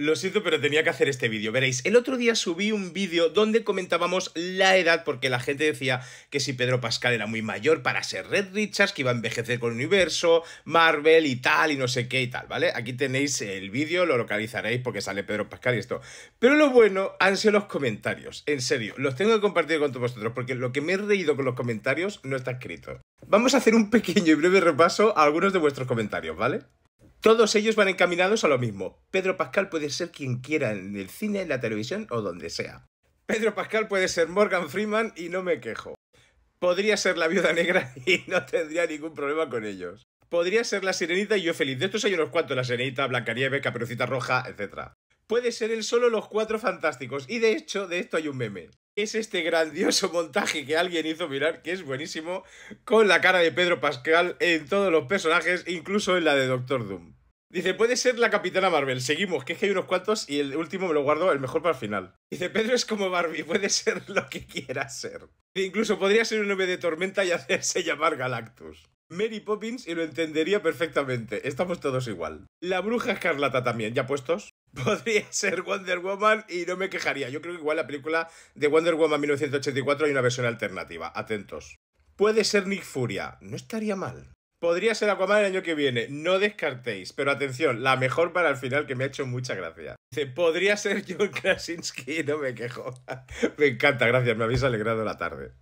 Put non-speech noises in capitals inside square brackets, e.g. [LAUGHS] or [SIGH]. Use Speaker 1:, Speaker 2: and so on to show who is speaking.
Speaker 1: Lo siento, pero tenía que hacer este vídeo. Veréis, el otro día subí un vídeo donde comentábamos la edad, porque la gente decía que si Pedro Pascal era muy mayor para ser Red Richards, que iba a envejecer con el universo, Marvel y tal, y no sé qué y tal, ¿vale? Aquí tenéis el vídeo, lo localizaréis porque sale Pedro Pascal y esto. Pero lo bueno han sido los comentarios, en serio, los tengo que compartir con todos vosotros, porque lo que me he reído con los comentarios no está escrito. Vamos a hacer un pequeño y breve repaso a algunos de vuestros comentarios, ¿vale? Todos ellos van encaminados a lo mismo. Pedro Pascal puede ser quien quiera en el cine, en la televisión o donde sea. Pedro Pascal puede ser Morgan Freeman y no me quejo. Podría ser la viuda negra [LAUGHS] y no tendría ningún problema con ellos. Podría ser la sirenita y yo feliz. De estos hay unos cuantos, la sirenita, Blanca Nieve, Caperucita Roja, etc. Puede ser él solo los cuatro fantásticos. Y de hecho, de esto hay un meme es este grandioso montaje que alguien hizo mirar, que es buenísimo, con la cara de Pedro Pascal en todos los personajes, incluso en la de Doctor Doom. Dice, puede ser la Capitana Marvel. Seguimos, que es que hay unos cuantos y el último me lo guardo, el mejor para el final. Dice, Pedro es como Barbie, puede [LAUGHS] ser lo que quiera ser. E incluso podría ser un hombre de tormenta y hacerse llamar Galactus. Mary Poppins y lo entendería perfectamente. Estamos todos igual. La bruja escarlata también, ¿ya puestos? Podría ser Wonder Woman y no me quejaría. Yo creo que igual la película de Wonder Woman 1984 hay una versión alternativa. Atentos. Puede ser Nick Furia.
Speaker 2: No estaría mal.
Speaker 1: Podría ser Aquaman el año que viene, no descartéis, pero atención, la mejor para el final que me ha hecho mucha gracia. Dice, podría ser John Krasinski, no me quejo. [LAUGHS] me encanta, gracias, me habéis alegrado la tarde.